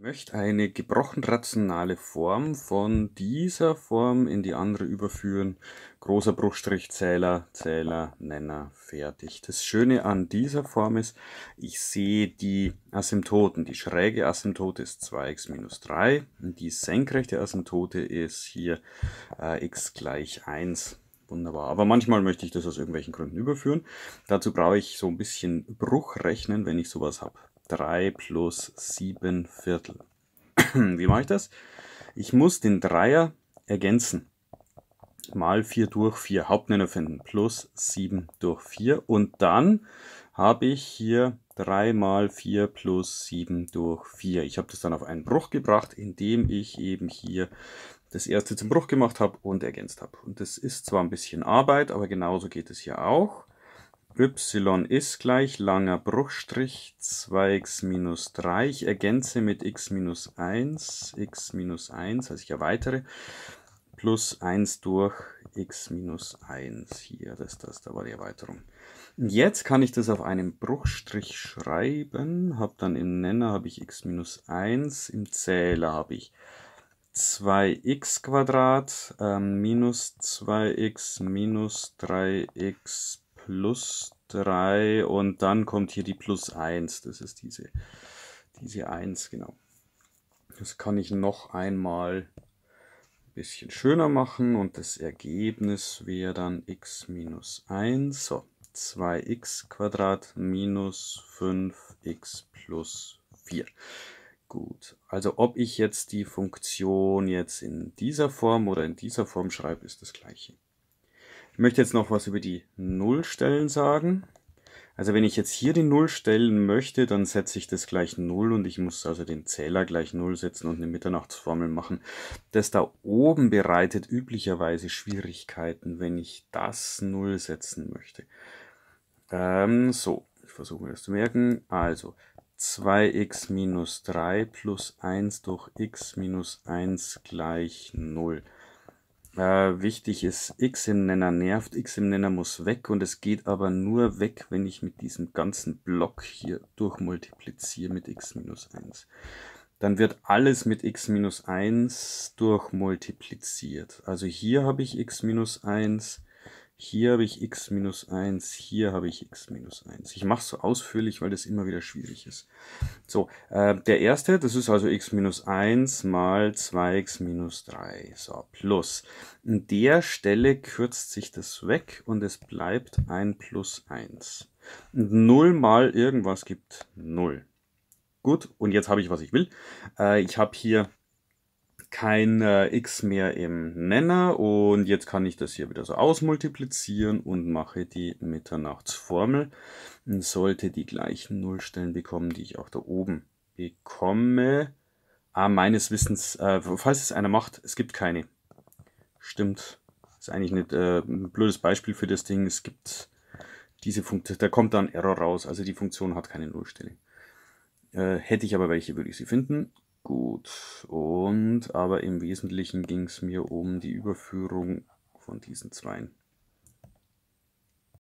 möchte eine gebrochen rationale Form von dieser Form in die andere überführen. Großer Bruchstrich, Zähler, Zähler, Nenner, fertig. Das Schöne an dieser Form ist, ich sehe die Asymptoten. Die schräge Asymptote ist 2x minus 3 die senkrechte Asymptote ist hier äh, x gleich 1. Wunderbar. Aber manchmal möchte ich das aus irgendwelchen Gründen überführen. Dazu brauche ich so ein bisschen Bruchrechnen, wenn ich sowas habe. 3 plus 7 Viertel. Wie mache ich das? Ich muss den Dreier ergänzen. Mal 4 durch 4, Hauptnenner finden, plus 7 durch 4. Und dann habe ich hier 3 mal 4 plus 7 durch 4. Ich habe das dann auf einen Bruch gebracht, indem ich eben hier das erste zum Bruch gemacht habe und ergänzt habe. Und das ist zwar ein bisschen Arbeit, aber genauso geht es hier auch y ist gleich langer Bruchstrich 2x minus 3. Ich ergänze mit x minus 1, x minus 1, also ich erweitere, plus 1 durch x minus 1. Hier, das, das, da war die Erweiterung. Jetzt kann ich das auf einem Bruchstrich schreiben. Habe dann im Nenner habe ich x minus 1, im Zähler habe ich 2x Quadrat äh, minus 2x minus 3x plus plus 3 und dann kommt hier die plus 1. Das ist diese, diese 1, genau. Das kann ich noch einmal ein bisschen schöner machen und das Ergebnis wäre dann x minus 1. So, 2x Quadrat minus 5x plus 4. Gut, also ob ich jetzt die Funktion jetzt in dieser Form oder in dieser Form schreibe, ist das gleiche. Ich möchte jetzt noch was über die Nullstellen sagen. Also wenn ich jetzt hier die Null stellen möchte, dann setze ich das gleich Null und ich muss also den Zähler gleich Null setzen und eine Mitternachtsformel machen. Das da oben bereitet üblicherweise Schwierigkeiten, wenn ich das Null setzen möchte. Ähm, so, ich versuche mir das zu merken. Also 2x minus 3 plus 1 durch x minus 1 gleich 0. Äh, wichtig ist, X im Nenner nervt, X im Nenner muss weg und es geht aber nur weg, wenn ich mit diesem ganzen Block hier durchmultipliziere mit x minus 1. Dann wird alles mit x minus 1 durchmultipliziert. Also hier habe ich x minus 1, hier habe ich x minus 1, hier habe ich x minus 1. Ich mache es so ausführlich, weil das immer wieder schwierig ist. So, äh, der erste, das ist also x minus 1 mal 2x minus 3. So, plus. An der Stelle kürzt sich das weg und es bleibt ein plus 1. Und 0 mal irgendwas gibt 0. Gut, und jetzt habe ich, was ich will. Äh, ich habe hier kein äh, x mehr im Nenner und jetzt kann ich das hier wieder so ausmultiplizieren und mache die Mitternachtsformel und sollte die gleichen Nullstellen bekommen, die ich auch da oben bekomme. Ah, meines Wissens, äh, falls es einer macht, es gibt keine. Stimmt. Ist eigentlich nicht, äh, ein blödes Beispiel für das Ding. Es gibt diese Funktion, da kommt dann Error raus. Also die Funktion hat keine Nullstelle. Äh, hätte ich aber welche, würde ich sie finden gut. Und aber im Wesentlichen ging es mir um die Überführung von diesen zweien.